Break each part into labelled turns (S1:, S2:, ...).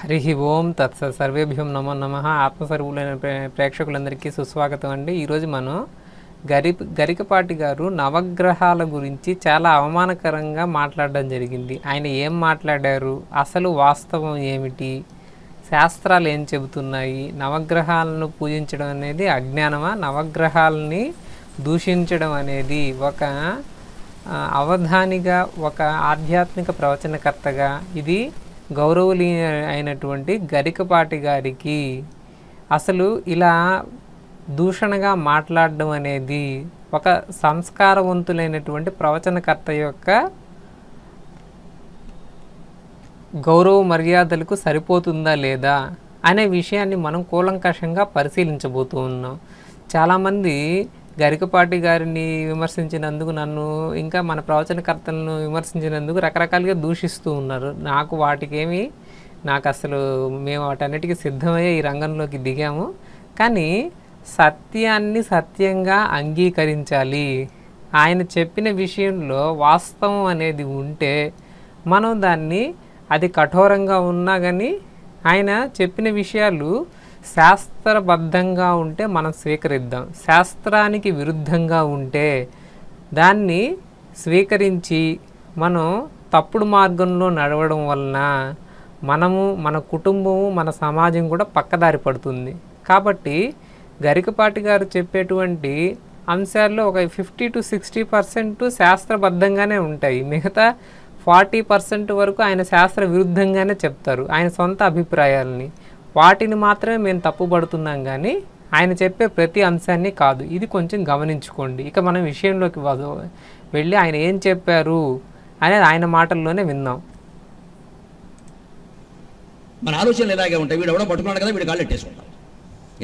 S1: హరి ఓం తత్స సర్వేభ్యం నమో నమ ఆత్మస్వరూపులైన ప్రేక్షకులందరికీ సుస్వాగతం అండి ఈరోజు మనం గరి గరికపాటి గారు నవగ్రహాల గురించి చాలా అవమానకరంగా మాట్లాడడం జరిగింది ఆయన ఏం మాట్లాడారు అసలు వాస్తవం ఏమిటి శాస్త్రాలు ఏం చెబుతున్నాయి నవగ్రహాలను పూజించడం అనేది అజ్ఞానమా నవగ్రహాలని దూషించడం అనేది ఒక అవధానిగా ఒక ఆధ్యాత్మిక ప్రవచనకర్తగా ఇది గౌరవలీన అయినటువంటి గరికపాటి గారికి అసలు ఇలా దూషణగా మాట్లాడడం అనేది ఒక సంస్కారవంతులైనటువంటి ప్రవచనకర్త యొక్క గౌరవ మర్యాదలకు సరిపోతుందా లేదా అనే విషయాన్ని మనం కూలంకషంగా పరిశీలించబోతూ ఉన్నాం చాలామంది గరికపాటి గారిని విమర్శించినందుకు నన్ను ఇంకా మన ప్రవచనకర్తలను విమర్శించినందుకు రకరకాలుగా దూషిస్తూ ఉన్నారు నాకు వాటికేమి నాకు అసలు మేము వాటన్నిటికీ సిద్ధమయ్యే ఈ రంగంలోకి దిగాము కానీ సత్యాన్ని సత్యంగా అంగీకరించాలి ఆయన చెప్పిన విషయంలో వాస్తవం అనేది ఉంటే మనం దాన్ని అది కఠోరంగా ఉన్నా కానీ ఆయన చెప్పిన విషయాలు శాస్త్రబద్ధంగా ఉంటే మనం స్వీకరిద్దాం శాస్త్రానికి విరుద్ధంగా ఉంటే దాన్ని స్వీకరించి మనం తప్పుడు మార్గంలో నడవడం వలన మనము మన కుటుంబము మన సమాజం కూడా పక్కదారి పడుతుంది కాబట్టి గరికపాటి గారు చెప్పేటువంటి అంశాల్లో ఒక ఫిఫ్టీ టు సిక్స్టీ పర్సెంట్ శాస్త్రబద్ధంగానే ఉంటాయి మిగతా ఫార్టీ పర్సెంట్ వరకు ఆయన శాస్త్ర విరుద్ధంగానే చెప్తారు ఆయన సొంత అభిప్రాయాలని వాటిని మాత్రమే మేము తప్పుపడుతున్నాం కానీ ఆయన చెప్పే ప్రతి అంశాన్ని కాదు ఇది కొంచెం గమనించుకోండి ఇక మనం విషయంలోకి వెళ్ళి ఆయన ఏం చెప్పారు అనేది ఆయన మాటల్లోనే విన్నాం
S2: మన ఆలోచనలు ఎలాగే ఉంటాయి వీడు ఎవడో పట్టుకున్నాడు కదా వీడు కాళ్ళు ఎట్టేసుకుంటాం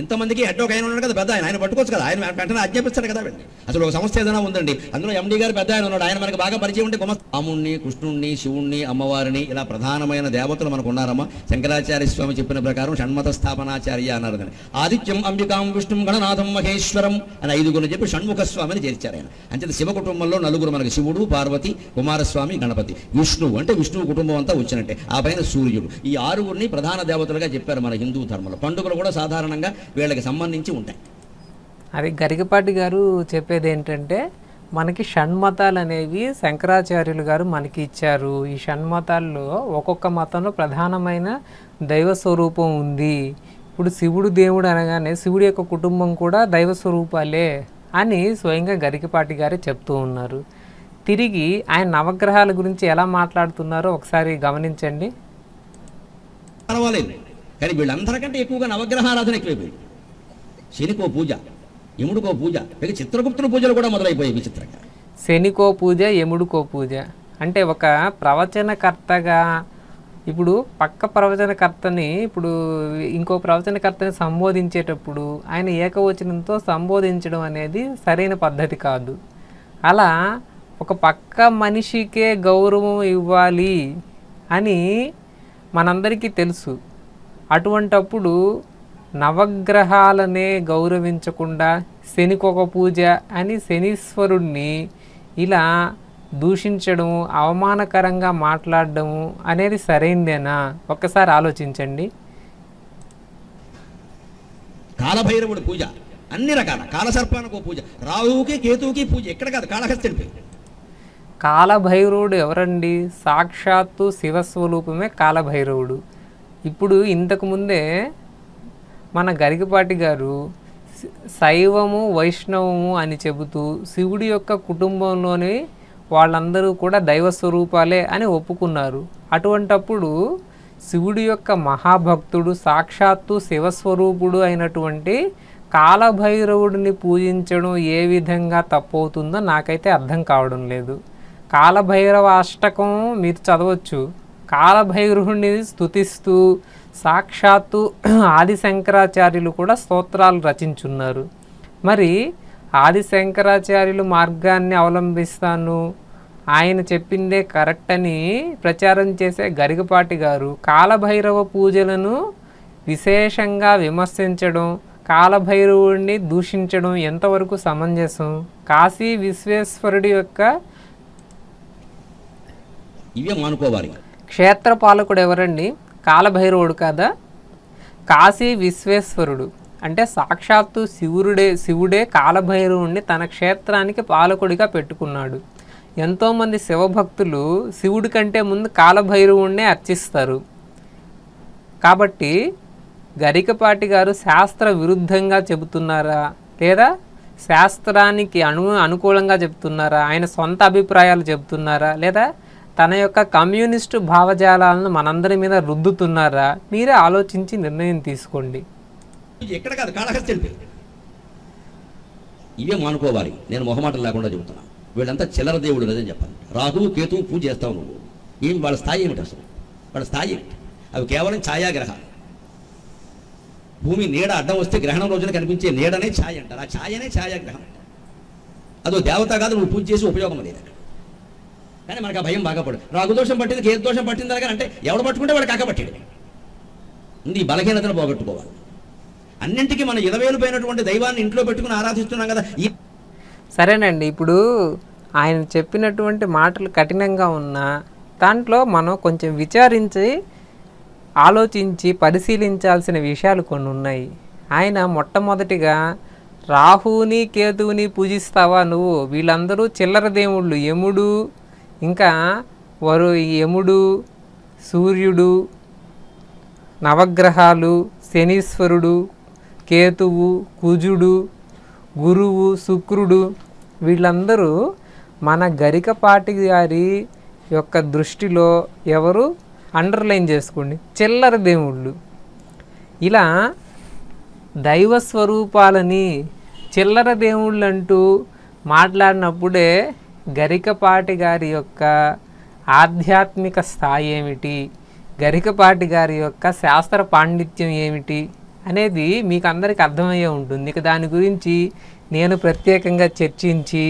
S2: ఇంతమందికి హెడ్ ఒక ఆయన ఉన్నాడు కదా పెద్ద ఆయన ఆయన పట్టుకోవచ్చు కదా ఆయన వెంటనే ఆజ్ఞాపిస్తాడు కదా వెళ్ళి అసలు ఒక సంస్థ ఏదైనా ఉందండి అందులో ఎండి గారు పెద్ద ఆయన ఉన్నాడు ఆయన మనకు బాగా పరిచయం ఉంటే గుమ రాముణ్ణి కృష్ణుణ్ణి శివుణ్ణి అమ్మవారిని ఇలా ప్రధానమైన దేవతలు మనకు ఉన్నారమ్మా శంకరాచార్య స్వామి చెప్పిన ప్రకారం షణ్మత స్థాపనాచార్య అన్నారు దాన్ని ఆదిత్యం అంబికాం విష్ణు గణనాథం మహేశ్వరం అని ఐదుగురు చెప్పి షణ్ముఖ స్వామిని చేర్చారు ఆయన అంటే శివ కుటుంబంలో నలుగురు మనకి శివుడు పార్వతి కుమారస్వామి గణపతి విష్ణువు అంటే విష్ణువు కుటుంబం అంతా వచ్చినట్టే ఆ పైన సూర్యుడు ఈ ఆరుగురిని ప్రధాన దేవతలుగా చెప్పారు మన హిందూ ధర్మంలో పండుగలు కూడా సాధారణంగా వీళ్ళకి
S1: సంబంధించి ఉంటాయి అది గరికపాటి గారు చెప్పేది ఏంటంటే మనకి షణ్మతాలు అనేవి శంకరాచార్యులు గారు మనకి ఇచ్చారు ఈ షణ్మతాల్లో ఒక్కొక్క మతంలో ప్రధానమైన దైవ స్వరూపం ఉంది ఇప్పుడు శివుడు దేవుడు అనగానే శివుడి యొక్క కుటుంబం కూడా దైవ స్వరూపాలే అని స్వయంగా గరికపాటి గారే చెప్తూ ఉన్నారు తిరిగి ఆయన నవగ్రహాల గురించి ఎలా మాట్లాడుతున్నారో ఒకసారి గమనించండి
S2: పర్వాలేదు కానీ వీళ్ళందరికంటే ఎక్కువగా నవగ్రహారాధన ఎక్కువైపోయింది శనికో పూజ ఎముడుకో పూజ ఇక చిత్రగుప్తుని పూజలు కూడా మొదలైపోయాయి విచిత్రంగా
S1: శనికో పూజ ఎముడుకో పూజ అంటే ఒక ప్రవచనకర్తగా ఇప్పుడు పక్క ప్రవచనకర్తని ఇప్పుడు ఇంకో ప్రవచనకర్తని సంబోధించేటప్పుడు ఆయన ఏకవచనంతో సంబోధించడం అనేది సరైన పద్ధతి కాదు అలా ఒక పక్క మనిషికే గౌరవం ఇవ్వాలి అని మనందరికీ తెలుసు అటువంటప్పుడు నవగ్రహాలనే గౌరవించకుండా శనికొక పూజ అని శనీశ్వరుణ్ణి ఇలా దూషించడము అవమానకరంగా మాట్లాడడము అనేది సరైందేనా ఒక్కసారి ఆలోచించండి
S2: కాలభైరవుడు పూజ అన్ని రకాల కాలసర్పానికి పూజ రాహుకి కేతువుకి పూజ ఎక్కడ కాదు కాళహస్తిడిపై
S1: కాలభైరవుడు ఎవరండి సాక్షాత్తు శివస్వరూపమే కాలభైరవుడు ఇప్పుడు ఇంతకుముందే మన గరికపాటి గారు శైవము వైష్ణవము అని చెబుతూ శివుడి యొక్క కుటుంబంలోని వాళ్ళందరూ కూడా దైవ స్వరూపాలే అని ఒప్పుకున్నారు అటువంటప్పుడు శివుడి యొక్క మహాభక్తుడు సాక్షాత్తు శివస్వరూపుడు అయినటువంటి కాలభైరవుడిని పూజించడం ఏ విధంగా తప్పవుతుందో నాకైతే అర్థం కావడం లేదు కాలభైరవ అష్టకం మీరు చదవచ్చు కాలభైరుహుణ్ణి స్థుతిస్తూ సాక్షాత్తు ఆది శంకరాచార్యులు కూడా స్తోత్రాలు రచించున్నారు మరి ఆది శంకరాచార్యులు మార్గాన్ని అవలంబిస్తాను ఆయన చెప్పిందే కరెక్ట్ అని ప్రచారం చేసే గరిగపాటి గారు కాలభైరవ పూజలను విశేషంగా విమర్శించడం కాలభైరవుణ్ణి దూషించడం ఎంతవరకు సమంజసం కాశీ విశ్వేశ్వరుడి యొక్క ఇవే మానుకోవాలి క్షేత్ర పాలకుడు ఎవరండి కాలభైరవుడు కాదా కాశీ విశ్వేశ్వరుడు అంటే సాక్షాత్తు శివుడే శివుడే కాలభైరవుణ్ణి తన క్షేత్రానికి పాలకుడిగా పెట్టుకున్నాడు ఎంతోమంది శివభక్తులు శివుడి కంటే ముందు కాలభైరవుణ్ణే అర్చిస్తారు కాబట్టి గరికపాటి గారు శాస్త్ర విరుద్ధంగా చెబుతున్నారా లేదా శాస్త్రానికి అను అనుకూలంగా చెబుతున్నారా ఆయన సొంత అభిప్రాయాలు చెబుతున్నారా లేదా తన యొక్క కమ్యూనిస్టు భావజాలాలను మనందరి మీద రుద్దుతున్నారా మీరే ఆలోచించి నిర్ణయం తీసుకోండి ఎక్కడ కాదు కాళహస్తి
S2: ఇవే మానుకోవాలి నేను మొహమాటం లేకుండా చెబుతున్నాను వీళ్ళంతా చిల్లర దేవుడు లేదని చెప్పాలి రాహువు కేతువు పూజ చేస్తావు నువ్వు ఏమి వాళ్ళ స్థాయి ఏమిటి అసలు వాళ్ళ స్థాయి ఏమిటి అవి కేవలం ఛాయాగ్రహాలు భూమి నీడ అడ్డం వస్తే గ్రహణం రోజున కనిపించే నీడనే ఛాయ అంటారు ఆ ఛాయనే ఛాయాగ్రహం అంటారు అదో దేవత కాదు నువ్వు పూజ చేసి ఉపయోగం లేదు కానీ మనకు ఆ భయం బాగా పడు రాగుదోషం పట్టింది కేతు దోషం పట్టింది అలాగే అంటే ఎవడు పట్టుకుంటే వాడు కాకపట్టాడు ఇది బలహీనతను పోగొట్టుకోవాలి అన్నింటికీ మన ఇలవేలు పోయినటువంటి దైవాన్ని ఇంట్లో పెట్టుకుని ఆరాధిస్తున్నాం కదా ఈ
S1: సరేనండి ఇప్పుడు ఆయన చెప్పినటువంటి మాటలు కఠినంగా ఉన్నా దాంట్లో మనం కొంచెం విచారించి ఆలోచించి పరిశీలించాల్సిన విషయాలు కొన్ని ఉన్నాయి ఆయన మొట్టమొదటిగా రాహుని కేతువుని పూజిస్తావా నువ్వు వీళ్ళందరూ చిల్లర దేవుళ్ళు యముడు ఇంకా వారు యముడు సూర్యుడు నవగ్రహాలు శనీశ్వరుడు కేతువు కుజుడు గురువు శుక్రుడు వీళ్ళందరూ మన గరికపాటి గారి యొక్క దృష్టిలో ఎవరు అండర్లైన్ చేసుకోండి చిల్లర దేవుళ్ళు ఇలా దైవ స్వరూపాలని చిల్లర దేవుళ్ళు అంటూ మాట్లాడినప్పుడే గరికపాటి గారి యొక్క ఆధ్యాత్మిక స్థాయి ఏమిటి గరికపాటి గారి యొక్క శాస్త్ర పాండిత్యం ఏమిటి అనేది మీకు అందరికీ అర్థమయ్యే ఉంటుంది ఇక దాని గురించి నేను ప్రత్యేకంగా చర్చించి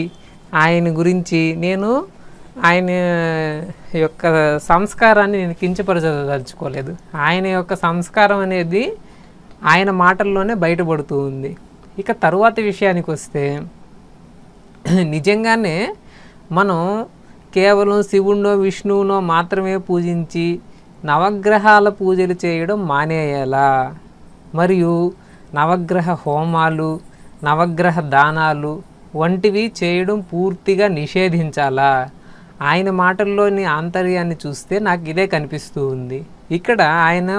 S1: ఆయన గురించి నేను ఆయన యొక్క సంస్కారాన్ని నేను కించపరచదలుచుకోలేదు ఆయన యొక్క సంస్కారం అనేది ఆయన మాటల్లోనే బయటపడుతూ ఉంది ఇక తరువాత విషయానికి వస్తే నిజంగానే మనం కేవలం శివుణ్ణో విష్ణువునో మాత్రమే పూజించి నవగ్రహాల పూజలు చేయడం మానేయాలా మరియు నవగ్రహ హోమాలు నవగ్రహ దానాలు వంటివి చేయడం పూర్తిగా నిషేధించాలా ఆయన మాటల్లోని ఆంతర్యాన్ని చూస్తే నాకు ఇదే కనిపిస్తూ ఉంది ఇక్కడ ఆయన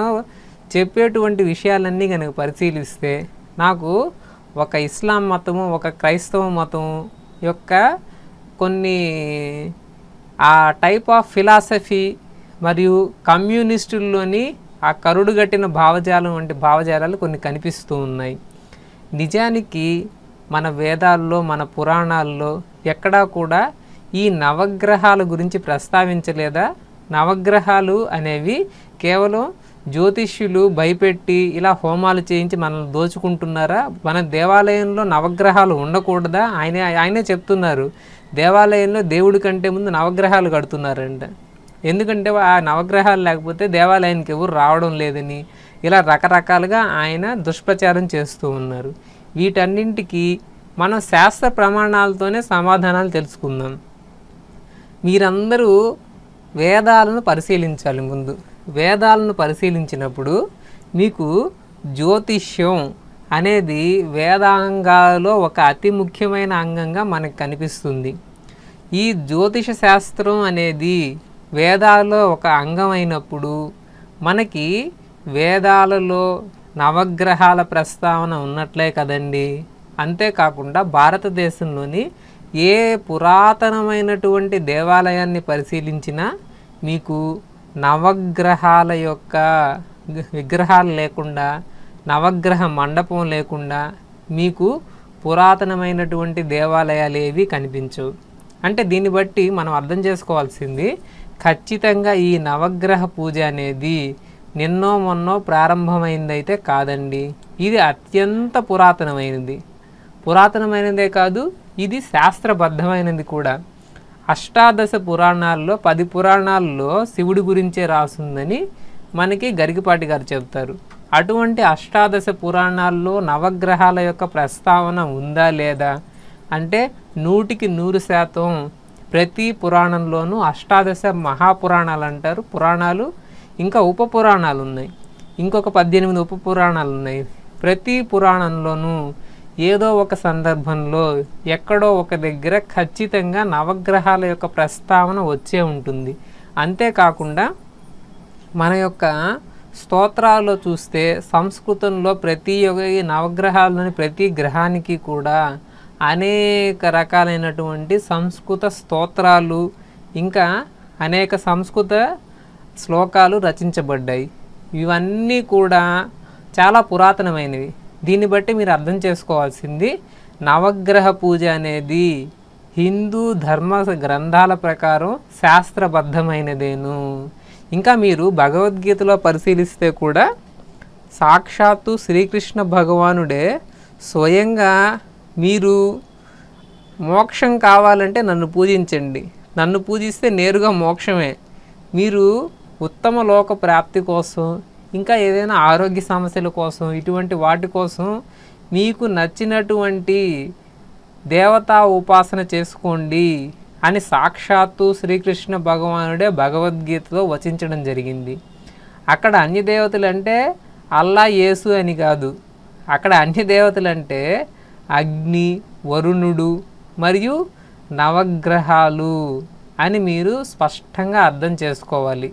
S1: చెప్పేటువంటి విషయాలన్నీ కనుక పరిశీలిస్తే నాకు ఒక ఇస్లాం మతము ఒక క్రైస్తవ మతం యొక్క కొన్ని ఆ టైప్ ఆఫ్ ఫిలాసఫీ మరియు కమ్యూనిస్టుల్లోని ఆ కరుడుగట్టిన భావజాలం వంటి భావజాలాలు కొన్ని కనిపిస్తూ ఉన్నాయి నిజానికి మన వేదాల్లో మన పురాణాల్లో ఎక్కడా కూడా ఈ నవగ్రహాల గురించి ప్రస్తావించలేదా నవగ్రహాలు అనేవి కేవలం జ్యోతిష్యులు భయపెట్టి ఇలా హోమాలు చేయించి మనల్ని దోచుకుంటున్నారా మన దేవాలయంలో నవగ్రహాలు ఉండకూడదా ఆయనే ఆయనే చెప్తున్నారు దేవాలయంలో దేవుడి కంటే ముందు నవగ్రహాలు కడుతున్నారంట ఎందుకంటే ఆ నవగ్రహాలు లేకపోతే దేవాలయానికి ఎవరు రావడం లేదని ఇలా రకరకాలుగా ఆయన దుష్ప్రచారం చేస్తూ ఉన్నారు వీటన్నింటికి మనం శాస్త్ర ప్రమాణాలతోనే సమాధానాలు తెలుసుకుందాం మీరందరూ వేదాలను పరిశీలించాలి ముందు వేదాలను పరిశీలించినప్పుడు మీకు జ్యోతిష్యం అనేది వేదాంగాలో ఒక అతి ముఖ్యమైన అంగంగా మనకు కనిపిస్తుంది ఈ జ్యోతిష శాస్త్రం అనేది వేదాల్లో ఒక అంగం మనకి వేదాలలో నవగ్రహాల ప్రస్తావన ఉన్నట్లే కదండి అంతేకాకుండా భారతదేశంలోని ఏ పురాతనమైనటువంటి దేవాలయాన్ని పరిశీలించినా మీకు నవగ్రహాల యొక్క విగ్రహాలు లేకుండా నవగ్రహ మండపం లేకుండా మీకు పురాతనమైనటువంటి దేవాలయాలు ఏవి కనిపించవు అంటే దీన్ని బట్టి మనం అర్థం చేసుకోవాల్సింది ఖచ్చితంగా ఈ నవగ్రహ పూజ అనేది నిన్నో మొన్నో ప్రారంభమైందైతే కాదండి ఇది అత్యంత పురాతనమైనది పురాతనమైనదే కాదు ఇది శాస్త్రబద్ధమైనది కూడా అష్టాదశ పురాణాల్లో పది పురాణాల్లో శివుడి గురించే రాసుందని మనకి గరికిపాటి గారు చెబుతారు అటువంటి అష్టాదశ పురాణాల్లో నవగ్రహాల యొక్క ప్రస్తావన ఉందా లేదా అంటే నూటికి నూరు శాతం ప్రతి పురాణంలోనూ అష్టాదశ మహాపురాణాలు అంటారు పురాణాలు ఇంకా ఉప పురాణాలు ఉన్నాయి ఇంకొక పద్దెనిమిది ఉప పురాణాలు ఉన్నాయి ప్రతి పురాణంలోనూ ఏదో ఒక సందర్భంలో ఎక్కడో ఒక దగ్గర ఖచ్చితంగా నవగ్రహాల యొక్క ప్రస్తావన వచ్చే ఉంటుంది అంతేకాకుండా మన యొక్క స్తోత్రాల్లో చూస్తే సంస్కృతంలో ప్రతి యొక్క నవగ్రహాల్లోని ప్రతి గ్రహానికి కూడా అనేక రకాలైనటువంటి సంస్కృత స్తోత్రాలు ఇంకా అనేక సంస్కృత శ్లోకాలు రచించబడ్డాయి ఇవన్నీ కూడా చాలా పురాతనమైనవి దీన్ని బట్టి మీరు అర్థం చేసుకోవాల్సింది నవగ్రహ పూజ అనేది హిందూ ధర్మ గ్రంథాల ప్రకారం శాస్త్రబద్ధమైనదేను ఇంకా మీరు భగవద్గీతలో పరిశీలిస్తే కూడా సాక్షాత్తు శ్రీకృష్ణ భగవానుడే స్వయంగా మీరు మోక్షం కావాలంటే నన్ను పూజించండి నన్ను పూజిస్తే నేరుగా మోక్షమే మీరు ఉత్తమ లోక ప్రాప్తి కోసం ఇంకా ఏదైనా ఆరోగ్య సమస్యల కోసం ఇటువంటి వాటి కోసం మీకు నచ్చినటువంటి దేవతా ఉపాసన చేసుకోండి అని సాక్షాత్తు శ్రీకృష్ణ భగవానుడే భగవద్గీతలో వచించడం జరిగింది అక్కడ అన్ని దేవతలు అంటే అల్లా యేసు అని కాదు అక్కడ అన్ని దేవతలు అంటే అగ్ని వరుణుడు మరియు నవగ్రహాలు అని మీరు స్పష్టంగా అర్థం చేసుకోవాలి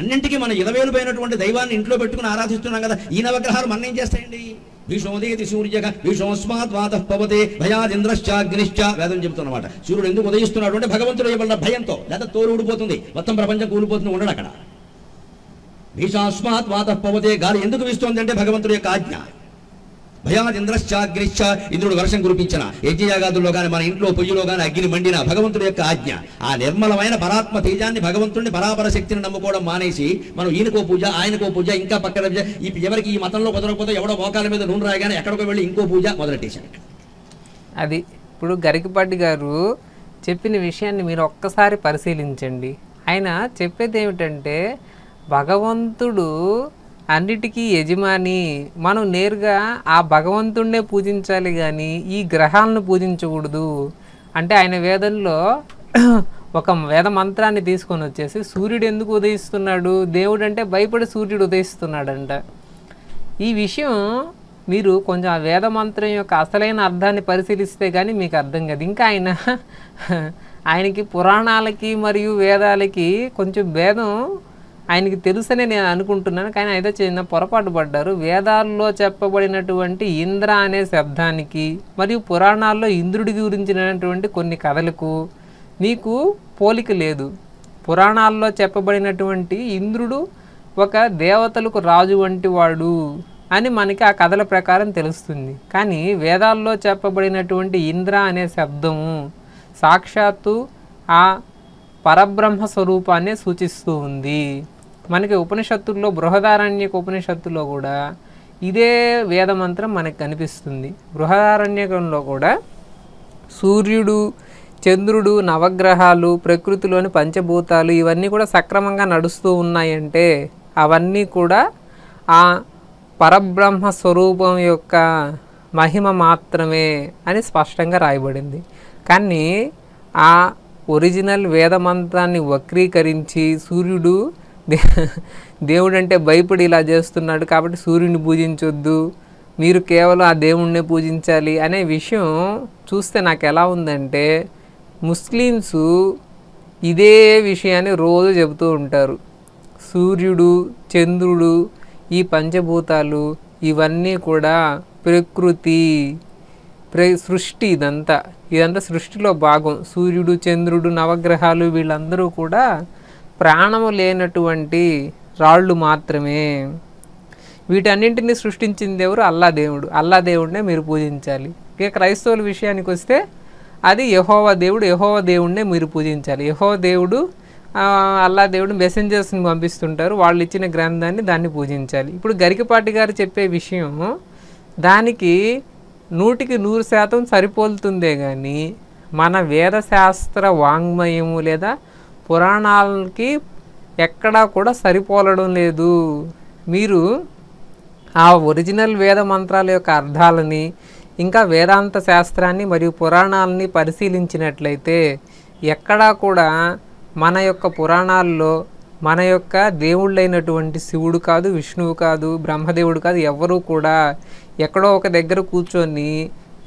S1: అన్నింటికీ మన ఇలవేలు పోయినటువంటి దైవాన్ని
S2: ఇంట్లో పెట్టుకుని ఆరాధిస్తున్నాం కదా ఈ నవగ్రహాలు మనం ఏం చేస్తాయండి విషోదేతి సూర్యక విషోస్మాద్వాతః పవతే భయాదింద్రశ్చాగ్నిశ్చ వేదం చెబుతున్నమాట సూర్యుడు ఎందుకు ఉదయిస్తున్నాడు అంటే భగవంతుడు ఇవ్వాల భయంతో లేదా తోలు ఊడిపోతుంది మొత్తం ప్రపంచం కూలిపోతుంది ఉండడు అక్కడ భీషాస్మాత్ వాతః పవతే గాలి ఎందుకు వీస్తోంది అంటే భగవంతుడి యొక్క ఆజ్ఞ ఇంద్రశ్చాగ్రిశ్చ ఇంద్రుడు వర్షం కురిపించిన యజ్ఞయాగాదుల్లో కానీ మన ఇంట్లో పొయ్యిలో కానీ అగ్ని మండిన భగవంతుడి యొక్క ఆజ్ఞ ఆ నిర్మలమైన పరాత్మ తేజాన్ని భగవంతుడిని పరాపర శక్తిని నమ్ముకోవడం మానేసి మనం ఈయనకో పూజ ఆయనకో పూజ ఇంకా పక్కన ఎవరికి ఈ మతంలో కుదరకపోతే ఎవడో
S1: మోకాల మీద నూనె రాగానే ఎక్కడికో వెళ్ళి ఇంకో పూజ మొదలెట్టేశాడు అది ఇప్పుడు గరికపాటి గారు చెప్పిన విషయాన్ని మీరు ఒక్కసారి పరిశీలించండి ఆయన చెప్పేది ఏమిటంటే భగవంతుడు అన్నిటికీ యజమాని మనం నేరుగా ఆ భగవంతుణ్ణే పూజించాలి కానీ ఈ గ్రహాలను పూజించకూడదు అంటే ఆయన వేదంలో ఒక వేద మంత్రాన్ని తీసుకొని వచ్చేసి సూర్యుడు ఎందుకు ఉదయిస్తున్నాడు దేవుడు అంటే భయపడి సూర్యుడు ఉదయిస్తున్నాడంట ఈ విషయం మీరు కొంచెం ఆ వేద మంత్రం యొక్క అసలైన అర్థాన్ని పరిశీలిస్తే కానీ మీకు అర్థం కాదు ఇంకా ఆయన ఆయనకి పురాణాలకి మరియు వేదాలకి కొంచెం భేదం ఆయనకి తెలుసనే నేను అనుకుంటున్నాను కానీ అయితే చిన్న పొరపాటు పడ్డారు వేదాల్లో చెప్పబడినటువంటి ఇంద్ర అనే శబ్దానికి మరియు పురాణాల్లో ఇంద్రుడి గురించినటువంటి కొన్ని కథలకు నీకు పోలిక లేదు పురాణాల్లో చెప్పబడినటువంటి ఇంద్రుడు ఒక దేవతలకు రాజు వంటి వాడు అని మనకి ఆ కథల ప్రకారం తెలుస్తుంది కానీ వేదాల్లో చెప్పబడినటువంటి ఇంద్ర అనే శబ్దము సాక్షాత్తు ఆ పరబ్రహ్మ స్వరూపాన్ని సూచిస్తూ ఉంది మనకి ఉపనిషత్తుల్లో బృహదారణ్యక ఉపనిషత్తులో కూడా ఇదే వేదమంత్రం మనకు కనిపిస్తుంది బృహదారణ్యకంలో కూడా సూర్యుడు చంద్రుడు నవగ్రహాలు ప్రకృతిలోని పంచభూతాలు ఇవన్నీ కూడా సక్రమంగా నడుస్తూ ఉన్నాయంటే అవన్నీ కూడా ఆ పరబ్రహ్మ స్వరూపం యొక్క మహిమ మాత్రమే అని స్పష్టంగా రాయబడింది కానీ ఆ ఒరిజినల్ వేదమంత్రాన్ని వక్రీకరించి సూర్యుడు దే దేవుడు అంటే భయపడి ఇలా చేస్తున్నాడు కాబట్టి సూర్యుని పూజించొద్దు మీరు కేవలం ఆ దేవుణ్ణే పూజించాలి అనే విషయం చూస్తే నాకు ఎలా ఉందంటే ముస్లిమ్స్ ఇదే విషయాన్ని రోజు చెబుతూ ఉంటారు సూర్యుడు చంద్రుడు ఈ పంచభూతాలు ఇవన్నీ కూడా ప్రకృతి ప్ర సృష్టి ఇదంతా ఇదంతా సృష్టిలో భాగం సూర్యుడు చంద్రుడు నవగ్రహాలు వీళ్ళందరూ కూడా ప్రాణము లేనటువంటి రాళ్ళు మాత్రమే వీటన్నింటినీ సృష్టించింది ఎవరు అల్లా దేవుడు అల్లా దేవుడినే మీరు పూజించాలి ఇక క్రైస్తవుల విషయానికి వస్తే అది యహోవ దేవుడు యహోవ దేవుడినే మీరు పూజించాలి యహోవ దేవుడు అల్లా దేవుడు మెసెంజర్స్ని పంపిస్తుంటారు వాళ్ళు ఇచ్చిన గ్రంథాన్ని దాన్ని పూజించాలి ఇప్పుడు గరికపాటి గారు చెప్పే విషయం దానికి నూటికి నూరు శాతం సరిపోలుతుందే కానీ మన వేదశాస్త్ర వాంగ్మయము లేదా పురాణాలకి ఎక్కడా కూడా సరిపోలడం లేదు మీరు ఆ ఒరిజినల్ వేద మంత్రాల యొక్క అర్థాలని ఇంకా వేదాంత శాస్త్రాన్ని మరియు పురాణాలని పరిశీలించినట్లయితే ఎక్కడా కూడా మన యొక్క పురాణాల్లో మన యొక్క దేవుళ్ళైనటువంటి శివుడు కాదు విష్ణువు కాదు బ్రహ్మదేవుడు కాదు ఎవరూ కూడా ఎక్కడో ఒక దగ్గర కూర్చొని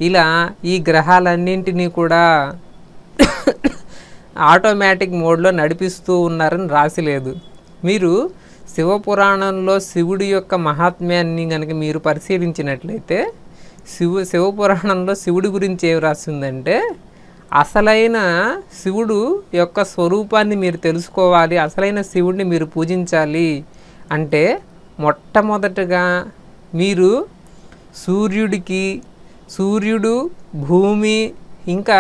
S1: ఇలా ఈ గ్రహాలన్నింటినీ కూడా ఆటోమేటిక్ మోడ్లో నడిపిస్తూ ఉన్నారని రాసిలేదు మీరు శివపురాణంలో శివుడి యొక్క మహాత్మ్యాన్ని కనుక మీరు పరిశీలించినట్లయితే శివు శివపురాణంలో శివుడి గురించి ఏమి రాసిందంటే అసలైన శివుడు యొక్క స్వరూపాన్ని మీరు తెలుసుకోవాలి అసలైన శివుడిని మీరు పూజించాలి అంటే మొట్టమొదటగా మీరు సూర్యుడికి సూర్యుడు భూమి ఇంకా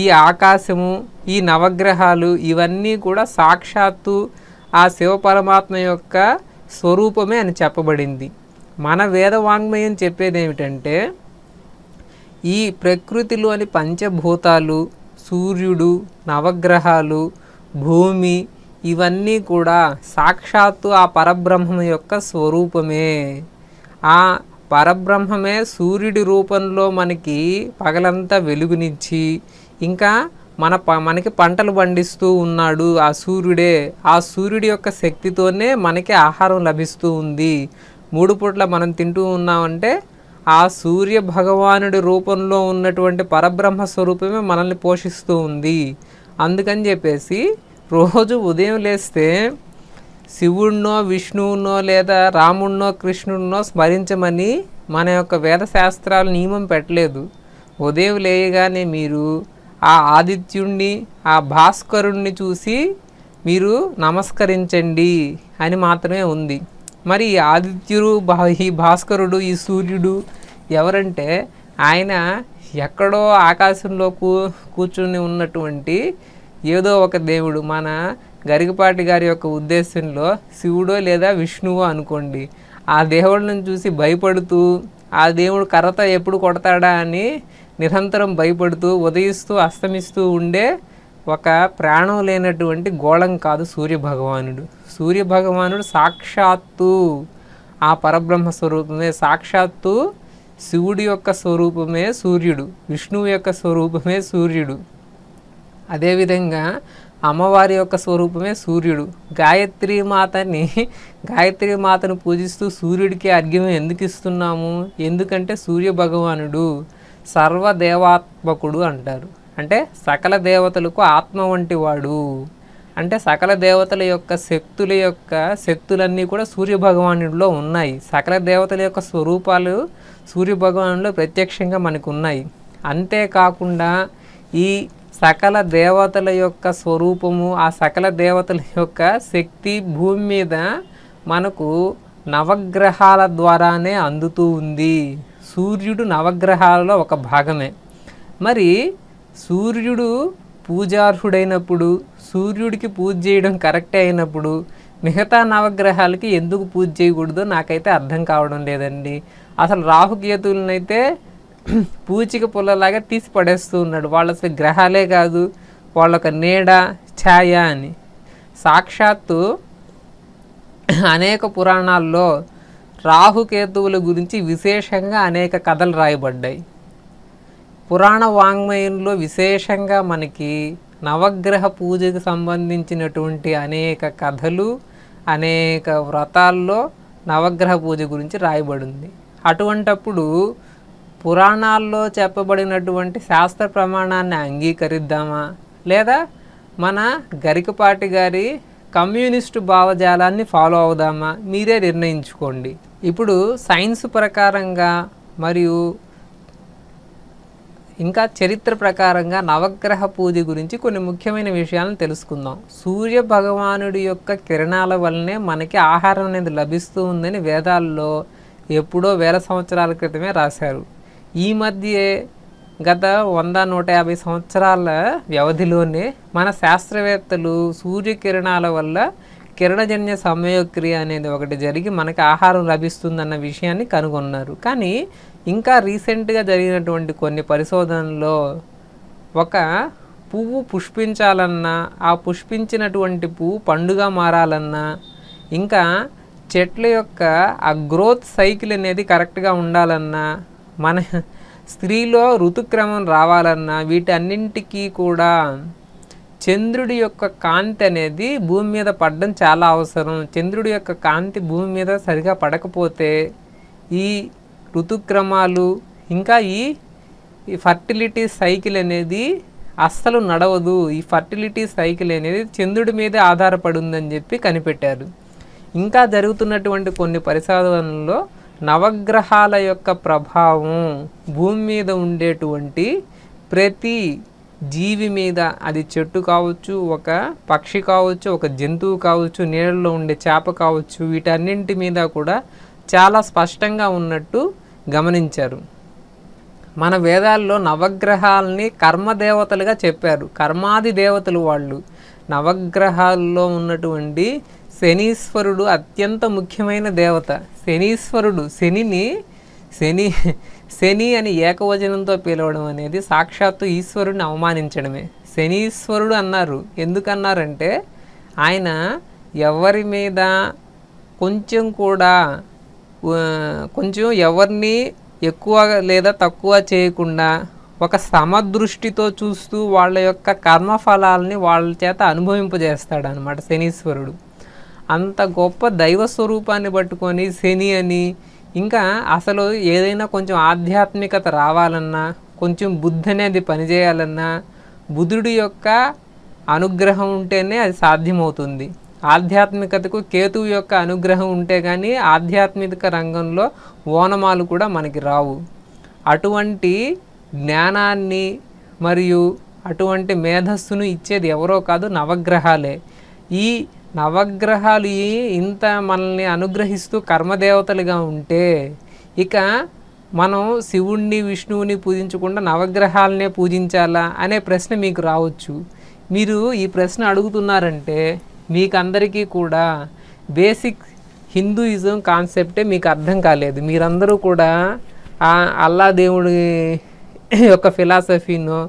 S1: ఈ ఆకాశము ఈ నవగ్రహాలు ఇవన్నీ కూడా సాక్షాత్తు ఆ శివపరమాత్మ యొక్క స్వరూపమే అని చెప్పబడింది మన వేదవాంగ్మయం చెప్పేది ఏమిటంటే ఈ ప్రకృతిలోని పంచభూతాలు సూర్యుడు నవగ్రహాలు భూమి ఇవన్నీ కూడా సాక్షాత్తు ఆ పరబ్రహ్మ యొక్క స్వరూపమే ఆ పరబ్రహ్మమే సూర్యుడి రూపంలో మనకి పగలంతా వెలుగునిచ్చి ఇంకా మన ప మనకి పంటలు పండిస్తూ ఉన్నాడు ఆ సూర్యుడే ఆ సూర్యుడి యొక్క శక్తితోనే మనకి ఆహారం లభిస్తూ ఉంది మూడు పూట్ల మనం తింటూ ఉన్నామంటే ఆ సూర్య భగవానుడి రూపంలో ఉన్నటువంటి పరబ్రహ్మ స్వరూపమే మనల్ని పోషిస్తూ ఉంది అందుకని చెప్పేసి రోజు ఉదయం లేస్తే శివుణ్ణో విష్ణువునో లేదా రాముణ్ణో కృష్ణుడినో స్మరించమని మన యొక్క వేదశాస్త్రాలు నియమం పెట్టలేదు ఉదయం లేయగానే మీరు ఆ ఆదిత్యుణ్ణి ఆ భాస్కరుణ్ణి చూసి మీరు నమస్కరించండి అని మాత్రమే ఉంది మరి ఆదిత్యుడు ఈ భాస్కరుడు ఈ సూర్యుడు ఎవరంటే ఆయన ఎక్కడో ఆకాశంలో కూ కూర్చుని ఉన్నటువంటి ఏదో ఒక దేవుడు మన గరికపాటి గారి యొక్క ఉద్దేశంలో శివుడో లేదా విష్ణువో అనుకోండి ఆ దేవుడిని చూసి భయపడుతూ ఆ దేవుడు కరత ఎప్పుడు కొడతాడా అని నిరంతరం భయపడుతూ ఉదయిస్తూ అస్తమిస్తూ ఉండే ఒక ప్రాణం లేనటువంటి గోళం కాదు సూర్యభగవానుడు సూర్యభగవానుడు సాక్షాత్తు ఆ పరబ్రహ్మ స్వరూపమే సాక్షాత్తు శివుడి యొక్క స్వరూపమే సూర్యుడు విష్ణువు యొక్క స్వరూపమే సూర్యుడు అదేవిధంగా అమ్మవారి యొక్క స్వరూపమే సూర్యుడు గాయత్రి మాతని గాయత్రి మాతను పూజిస్తూ సూర్యుడికి అర్ఘ్యం ఎందుకు ఇస్తున్నాము ఎందుకంటే సూర్య భగవానుడు సర్వదేవాత్మకుడు అంటారు అంటే సకల దేవతలకు ఆత్మ వంటి వాడు అంటే సకల దేవతల యొక్క శక్తుల యొక్క శక్తులన్నీ కూడా సూర్యభగవానుడిలో ఉన్నాయి సకల దేవతల యొక్క స్వరూపాలు సూర్యభగవానులో ప్రత్యక్షంగా మనకు ఉన్నాయి అంతేకాకుండా ఈ సకల దేవతల యొక్క స్వరూపము ఆ సకల దేవతల యొక్క శక్తి భూమి మీద మనకు నవగ్రహాల ద్వారానే అందుతూ ఉంది సూర్యుడు నవగ్రహాలలో ఒక భాగమే మరి సూర్యుడు పూజార్హుడైనప్పుడు సూర్యుడికి పూజ చేయడం కరెక్టే అయినప్పుడు మిగతా నవగ్రహాలకి ఎందుకు పూజ చేయకూడదో నాకైతే అర్థం కావడం లేదండి అసలు రాహుకేతువులనైతే పూచిక పుల్లలాగా తీసి పడేస్తూ ఉన్నాడు వాళ్ళ అసలు గ్రహాలే కాదు వాళ్ళొక నీడ ఛాయ అని సాక్షాత్తు అనేక పురాణాల్లో రాహుకేతువుల గురించి విశేషంగా అనేక కథలు రాయబడ్డాయి పురాణ వాంగ్మయంలో విశేషంగా మనకి నవగ్రహ పూజకు సంబంధించినటువంటి అనేక కథలు అనేక వ్రతాల్లో నవగ్రహ పూజ గురించి రాయబడింది అటువంటప్పుడు పురాణాల్లో చెప్పబడినటువంటి శాస్త్ర ప్రమాణాన్ని అంగీకరిద్దామా లేదా మన గరికపాటి గారి కమ్యూనిస్టు భావజాలాన్ని ఫాలో అవుదామా మీరే నిర్ణయించుకోండి ఇప్పుడు సైన్స్ ప్రకారంగా మరియు ఇంకా చరిత్ర ప్రకారంగా నవగ్రహ పూజ గురించి కొన్ని ముఖ్యమైన విషయాలను తెలుసుకుందాం సూర్య భగవానుడి యొక్క కిరణాల వల్లనే మనకి ఆహారం అనేది లభిస్తూ ఉందని వేదాల్లో ఎప్పుడో వేల సంవత్సరాల క్రితమే రాశారు ఈ మధ్యే గత వంద నూట యాభై సంవత్సరాల వ్యవధిలోనే మన శాస్త్రవేత్తలు సూర్యకిరణాల వల్ల కిరణజన్య సమయక్రియ అనేది ఒకటి జరిగి మనకి ఆహారం లభిస్తుందన్న విషయాన్ని కనుగొన్నారు కానీ ఇంకా రీసెంట్గా జరిగినటువంటి కొన్ని పరిశోధనల్లో ఒక పువ్వు పుష్పించాలన్నా ఆ పుష్పించినటువంటి పువ్వు పండుగ మారాలన్నా ఇంకా చెట్ల యొక్క ఆ గ్రోత్ సైకిల్ అనేది కరెక్ట్గా ఉండాలన్నా మన స్త్రీలో ఋతుక్రమం రావాలన్నా వీటన్నింటికీ కూడా చంద్రుడి యొక్క కాంతి అనేది భూమి మీద పడడం చాలా అవసరం చంద్రుడి యొక్క కాంతి భూమి మీద సరిగా పడకపోతే ఈ ఋతుక్రమాలు ఇంకా ఈ ఫర్టిలిటీ సైకిల్ అనేది అస్సలు నడవదు ఈ ఫర్టిలిటీ సైకిల్ అనేది చంద్రుడి మీద ఆధారపడి ఉందని చెప్పి కనిపెట్టారు ఇంకా జరుగుతున్నటువంటి కొన్ని పరిశోధనల్లో నవగ్రహాల యొక్క ప్రభావం భూమి మీద ఉండేటువంటి ప్రతి జీవి మీద అది చెట్టు కావచ్చు ఒక పక్షి కావచ్చు ఒక జంతువు కావచ్చు నీళ్ళలో ఉండే చేప కావచ్చు వీటన్నింటి మీద కూడా చాలా స్పష్టంగా ఉన్నట్టు గమనించారు మన వేదాల్లో నవగ్రహాలని కర్మదేవతలుగా చెప్పారు కర్మాది దేవతలు వాళ్ళు నవగ్రహాల్లో ఉన్నటువంటి శనీశ్వరుడు అత్యంత ముఖ్యమైన దేవత శనీశ్వరుడు శనిని శని శని అని ఏకవచనంతో పిలవడం అనేది సాక్షాత్తు ఈశ్వరుడిని అవమానించడమే శనీశ్వరుడు అన్నారు ఎందుకన్నారంటే ఆయన ఎవరి మీద కొంచెం కూడా కొంచెం ఎవరిని ఎక్కువ లేదా తక్కువ చేయకుండా ఒక సమదృష్టితో చూస్తూ వాళ్ళ యొక్క కర్మఫలాలని వాళ్ళ చేత అనుభవింపజేస్తాడనమాట శనీశ్వరుడు అంత గొప్ప దైవ స్వరూపాన్ని పట్టుకొని శని అని ఇంకా అసలు ఏదైనా కొంచెం ఆధ్యాత్మికత రావాలన్నా కొంచెం బుద్ధి అనేది పనిచేయాలన్నా బుధుడి యొక్క అనుగ్రహం ఉంటేనే అది సాధ్యమవుతుంది ఆధ్యాత్మికతకు కేతువు యొక్క అనుగ్రహం ఉంటే కానీ ఆధ్యాత్మిక రంగంలో ఓనమాలు కూడా మనకి రావు అటువంటి జ్ఞానాన్ని మరియు అటువంటి మేధస్సును ఇచ్చేది ఎవరో కాదు నవగ్రహాలే ఈ నవగ్రహాలు ఇంత మనల్ని అనుగ్రహిస్తూ కర్మదేవతలుగా ఉంటే ఇక మనం శివుణ్ణి విష్ణువుని పూజించకుండా నవగ్రహాలనే పూజించాలా అనే ప్రశ్న మీకు రావచ్చు మీరు ఈ ప్రశ్న అడుగుతున్నారంటే మీకందరికీ కూడా బేసిక్ హిందూయిజం కాన్సెప్టే మీకు అర్థం కాలేదు మీరందరూ కూడా అల్లా దేవుడి యొక్క ఫిలాసఫీనో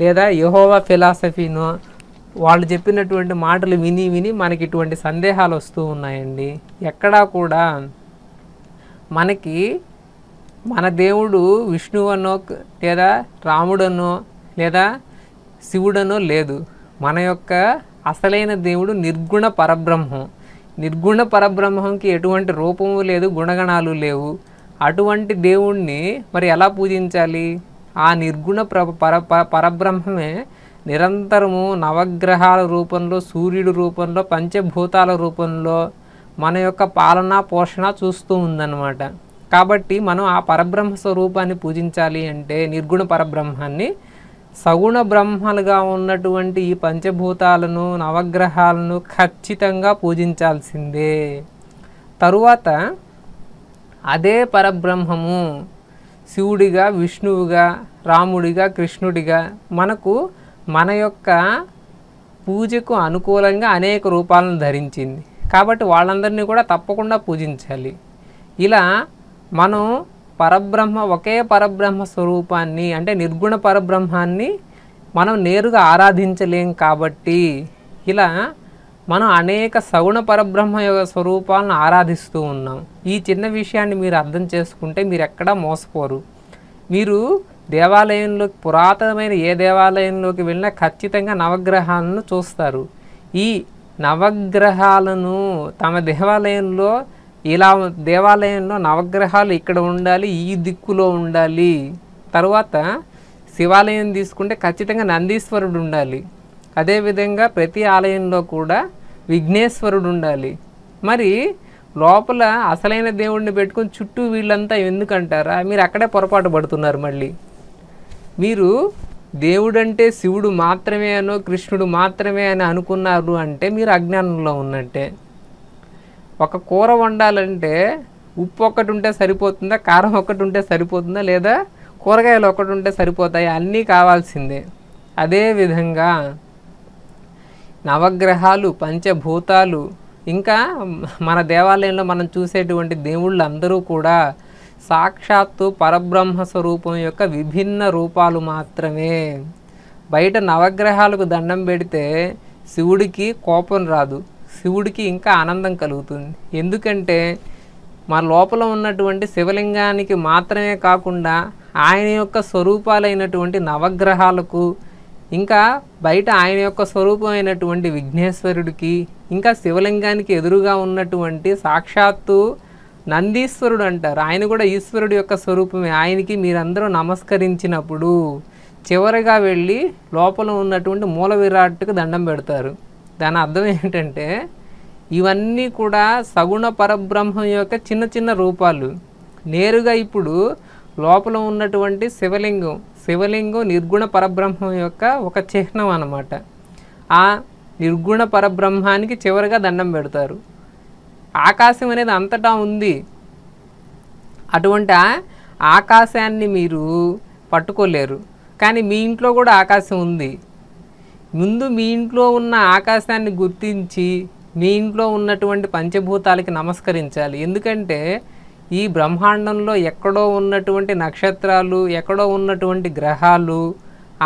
S1: లేదా యహోవా ఫిలాసఫీనో వాళ్ళు చెప్పినటువంటి మాటలు విని విని మనకి ఇటువంటి సందేహాలు వస్తూ ఉన్నాయండి ఎక్కడా కూడా మనకి మన దేవుడు విష్ణువనో లేదా రాముడనో లేదా శివుడనో లేదు మన యొక్క అసలైన దేవుడు నిర్గుణ పరబ్రహ్మం నిర్గుణ పరబ్రహ్మంకి ఎటువంటి రూపము లేదు గుణగణాలు లేవు అటువంటి దేవుణ్ణి మరి ఎలా పూజించాలి ఆ నిర్గుణ పర పరబ్రహ్మమే నిరంతరము నవగ్రహాల రూపంలో సూర్యుడి రూపంలో పంచభూతాల రూపంలో మన యొక్క పాలన పోషణ చూస్తూ ఉందన్నమాట కాబట్టి మనం ఆ పరబ్రహ్మ స్వరూపాన్ని పూజించాలి అంటే నిర్గుణ పరబ్రహ్మాన్ని సగుణ బ్రహ్మలుగా ఉన్నటువంటి ఈ పంచభూతాలను నవగ్రహాలను ఖచ్చితంగా పూజించాల్సిందే తరువాత అదే పరబ్రహ్మము శివుడిగా విష్ణువుగా రాముడిగా కృష్ణుడిగా మనకు మన యొక్క పూజకు అనుకూలంగా అనేక రూపాలను ధరించింది కాబట్టి వాళ్ళందరినీ కూడా తప్పకుండా పూజించాలి ఇలా మనం పరబ్రహ్మ ఒకే పరబ్రహ్మ స్వరూపాన్ని అంటే నిర్గుణ పరబ్రహ్మాన్ని మనం నేరుగా ఆరాధించలేం కాబట్టి ఇలా మనం అనేక సగుణ పరబ్రహ్మ యొక్క స్వరూపాలను ఆరాధిస్తూ ఉన్నాం ఈ చిన్న విషయాన్ని మీరు అర్థం చేసుకుంటే మీరు ఎక్కడా మోసపోరు మీరు దేవాలయంలో పురాతనమైన ఏ దేవాలయంలోకి వెళ్ళినా ఖచ్చితంగా నవగ్రహాలను చూస్తారు ఈ నవగ్రహాలను తమ దేవాలయంలో ఇలా దేవాలయంలో నవగ్రహాలు ఇక్కడ ఉండాలి ఈ దిక్కులో ఉండాలి తర్వాత శివాలయం తీసుకుంటే ఖచ్చితంగా నందీశ్వరుడు ఉండాలి అదేవిధంగా ప్రతి ఆలయంలో కూడా విఘ్నేశ్వరుడు ఉండాలి మరి లోపల అసలైన దేవుడిని పెట్టుకుని చుట్టూ వీళ్ళంతా ఎందుకంటారా మీరు అక్కడే పొరపాటు పడుతున్నారు మళ్ళీ మీరు దేవుడంటే శివుడు మాత్రమే అనో కృష్ణుడు మాత్రమే అని అనుకున్నారు అంటే మీరు అజ్ఞానంలో ఉన్నట్టే ఒక కూర వండాలంటే ఉప్పు ఒక్కటి ఉంటే సరిపోతుందా కారం ఒక్కటి ఉంటే సరిపోతుందా లేదా కూరగాయలు ఒకటి ఉంటే సరిపోతాయి అన్నీ కావాల్సిందే అదేవిధంగా నవగ్రహాలు పంచభూతాలు ఇంకా మన దేవాలయంలో మనం చూసేటువంటి దేవుళ్ళు అందరూ కూడా సాక్షాత్తు పరబ్రహ్మ స్వరూపం యొక్క విభిన్న రూపాలు మాత్రమే బయట నవగ్రహాలకు దండం పెడితే శివుడికి కోపం రాదు శివుడికి ఇంకా ఆనందం కలుగుతుంది ఎందుకంటే మా లోపల ఉన్నటువంటి శివలింగానికి మాత్రమే కాకుండా ఆయన యొక్క స్వరూపాలైనటువంటి నవగ్రహాలకు ఇంకా బయట ఆయన యొక్క స్వరూపమైనటువంటి విఘ్నేశ్వరుడికి ఇంకా శివలింగానికి ఎదురుగా ఉన్నటువంటి సాక్షాత్తు నందీశ్వరుడు అంటారు ఆయన కూడా ఈశ్వరుడు యొక్క స్వరూపమే ఆయనకి మీరందరూ నమస్కరించినప్పుడు చివరిగా వెళ్ళి లోపల ఉన్నటువంటి మూల విరాట్కు దండం పెడతారు దాని అర్థం ఏంటంటే ఇవన్నీ కూడా సగుణ పరబ్రహ్మం యొక్క చిన్న చిన్న రూపాలు నేరుగా ఇప్పుడు లోపల ఉన్నటువంటి శివలింగం శివలింగం నిర్గుణ పరబ్రహ్మం యొక్క ఒక చిహ్నం అన్నమాట ఆ నిర్గుణ పరబ్రహ్మానికి చివరిగా దండం పెడతారు ఆకాశం అనేది అంతటా ఉంది అటువంటి ఆకాశాన్ని మీరు పట్టుకోలేరు కానీ మీ ఇంట్లో కూడా ఆకాశం ఉంది ముందు మీ ఇంట్లో ఉన్న ఆకాశాన్ని గుర్తించి మీ ఇంట్లో ఉన్నటువంటి పంచభూతాలకి నమస్కరించాలి ఎందుకంటే ఈ బ్రహ్మాండంలో ఎక్కడో ఉన్నటువంటి నక్షత్రాలు ఎక్కడో ఉన్నటువంటి గ్రహాలు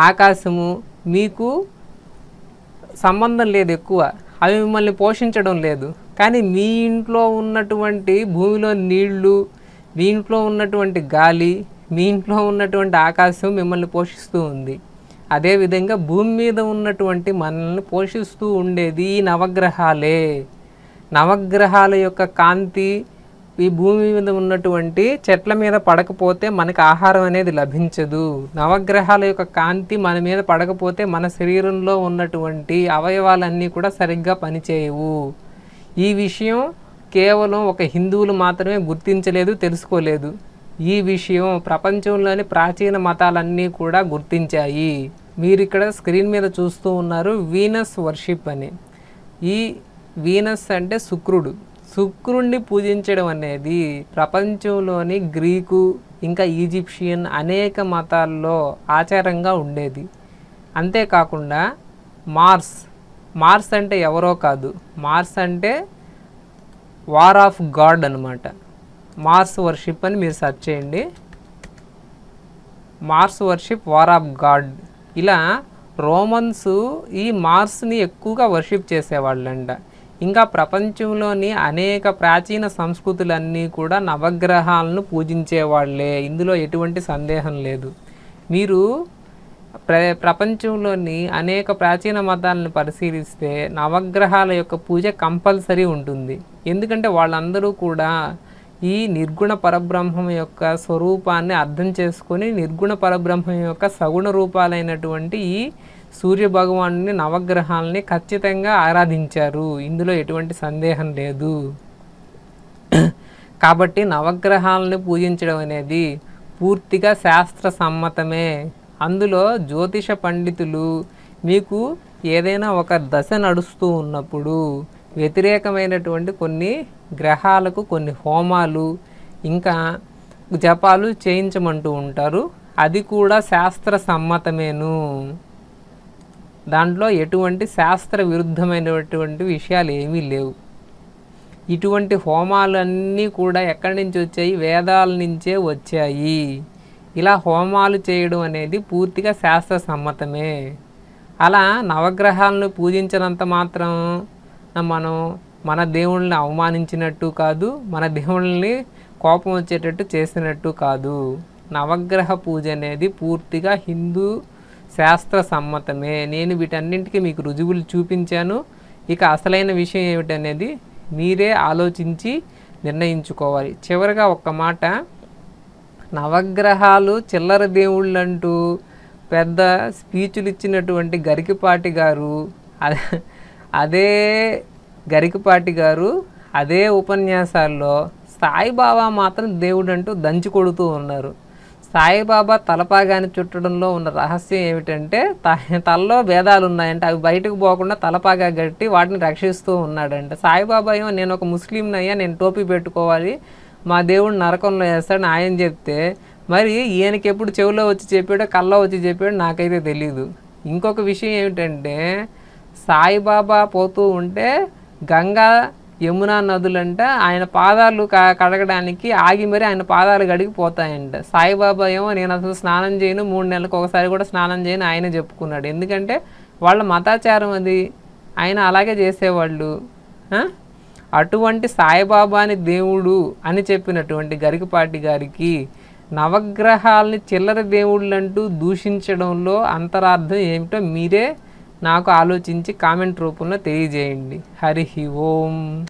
S1: ఆకాశము మీకు సంబంధం లేదు ఎక్కువ అవి మిమ్మల్ని పోషించడం లేదు కానీ మీ ఇంట్లో ఉన్నటువంటి భూమిలో నీళ్లు మీ ఇంట్లో ఉన్నటువంటి గాలి మీ ఇంట్లో ఉన్నటువంటి ఆకాశం మిమ్మల్ని పోషిస్తూ ఉంది అదేవిధంగా భూమి మీద ఉన్నటువంటి మనల్ని పోషిస్తూ ఉండేది ఈ నవగ్రహాలే నవగ్రహాల యొక్క కాంతి ఈ భూమి మీద ఉన్నటువంటి చెట్ల మీద పడకపోతే మనకు ఆహారం అనేది లభించదు నవగ్రహాల యొక్క కాంతి మన మీద పడకపోతే మన శరీరంలో ఉన్నటువంటి అవయవాలన్నీ కూడా సరిగ్గా పనిచేయవు ఈ విషయం కేవలం ఒక హిందువులు మాత్రమే గుర్తించలేదు తెలుసుకోలేదు ఈ విషయం ప్రపంచంలోని ప్రాచీన మతాలన్నీ కూడా గుర్తించాయి మీరు ఇక్కడ స్క్రీన్ మీద చూస్తూ ఉన్నారు వీనస్ వర్షిప్ అని ఈ వీనస్ అంటే శుక్రుడు శుక్రుణ్ణి పూజించడం అనేది ప్రపంచంలోని గ్రీకు ఇంకా ఈజిప్షియన్ అనేక మతాల్లో ఆచారంగా ఉండేది అంతేకాకుండా మార్స్ మార్స్ అంటే ఎవరో కాదు మార్స్ అంటే వార్ ఆఫ్ గాడ్ అనమాట మార్స్ వర్షిప్ అని మీరు సెర్చ్ చేయండి Mars worship war of god ఇలా రోమన్స్ ఈ మార్స్ని ఎక్కువగా వర్షిప్ చేసేవాళ్ళంట ఇంకా ప్రపంచంలోని అనేక ప్రాచీన సంస్కృతులన్నీ కూడా నవగ్రహాలను పూజించేవాళ్లే ఇందులో ఎటువంటి సందేహం లేదు మీరు ప్ర ప్రపంచంలోని అనేక ప్రాచీన మతాలను పరిశీలిస్తే నవగ్రహాల యొక్క పూజ కంపల్సరీ ఉంటుంది ఎందుకంటే వాళ్ళందరూ కూడా ఈ నిర్గుణ పరబ్రహ్మం యొక్క స్వరూపాన్ని అర్థం చేసుకొని నిర్గుణ పరబ్రహ్మం యొక్క సగుణ రూపాలైనటువంటి ఈ సూర్య భగవానుని నవగ్రహాలని ఖచ్చితంగా ఆరాధించారు ఇందులో ఎటువంటి సందేహం లేదు కాబట్టి నవగ్రహాలను పూజించడం అనేది పూర్తిగా శాస్త్ర సమ్మతమే అందులో జ్యోతిష పండితులు మీకు ఏదైనా ఒక దశ నడుస్తూ ఉన్నప్పుడు వ్యతిరేకమైనటువంటి కొన్ని గ్రహాలకు కొన్ని హోమాలు ఇంకా జపాలు చేయించమంటూ ఉంటారు అది కూడా శాస్త్ర సమ్మతమేను దాంట్లో ఎటువంటి శాస్త్ర విరుద్ధమైనటువంటి విషయాలు ఏమీ లేవు ఇటువంటి హోమాలన్నీ కూడా ఎక్కడి నుంచి వచ్చాయి వేదాల నుంచే వచ్చాయి ఇలా హోమాలు చేయడం అనేది పూర్తిగా శాస్త్ర సమ్మతమే అలా నవగ్రహాలను పూజించినంత మాత్రం మనం మన దేవుళ్ళని అవమానించినట్టు కాదు మన దేవుళ్ళని కోపం వచ్చేటట్టు చేసినట్టు కాదు నవగ్రహ పూజ అనేది పూర్తిగా హిందూ శాస్త్ర సమ్మతమే నేను వీటన్నింటికి మీకు రుజువులు చూపించాను ఇక అసలైన విషయం ఏమిటనేది మీరే ఆలోచించి నిర్ణయించుకోవాలి చివరిగా ఒక్క మాట నవగ్రహాలు చిల్లర దేవుళ్ళు అంటూ పెద్ద స్పీచ్లు ఇచ్చినటువంటి గరికిపాటి గారు అదే గరికపాటి గారు అదే ఉపన్యాసాల్లో సాయిబాబా మాత్రం దేవుడంటూ దంచి కొడుతూ ఉన్నారు సాయిబాబా తలపాగాన్ని చుట్టడంలో ఉన్న రహస్యం ఏమిటంటే తలలో భేదాలు ఉన్నాయంటే అవి బయటకు పోకుండా తలపాగా గట్టి వాటిని రక్షిస్తూ ఉన్నాడంట సాయిబాబా ఏమో నేను ఒక ముస్లింని అయ్యా నేను టోపీ పెట్టుకోవాలి మా దేవుడు నరకంలో వేస్తాడని ఆయన చెప్తే మరి ఈయనకి ఎప్పుడు చెవిలో వచ్చి చెప్పాడో కల్లో వచ్చి చెప్పాడు నాకైతే తెలీదు ఇంకొక విషయం ఏమిటంటే సాయిబాబా పోతూ ఉంటే గంగా యమునా నదులంట ఆయన పాదాలు కడగడానికి ఆగి మరి ఆయన పాదాలు గడిగిపోతాయంట సాయిబాబా ఏమో నేను అసలు స్నానం చేయను మూడు నెలలకు ఒకసారి కూడా స్నానం చేయను ఆయనే చెప్పుకున్నాడు ఎందుకంటే వాళ్ళ మతాచారం అది ఆయన అలాగే చేసేవాళ్ళు అటువంటి సాయిబాబాని దేవుడు అని చెప్పినటువంటి గరికపాటి గారికి నవగ్రహాలని చిల్లర దేవుళ్ళు అంటూ దూషించడంలో అంతరార్థం ఏమిటో మీరే నాకు ఆలోచించి కామెంట్ రూపంలో తెలియజేయండి హరి ఓం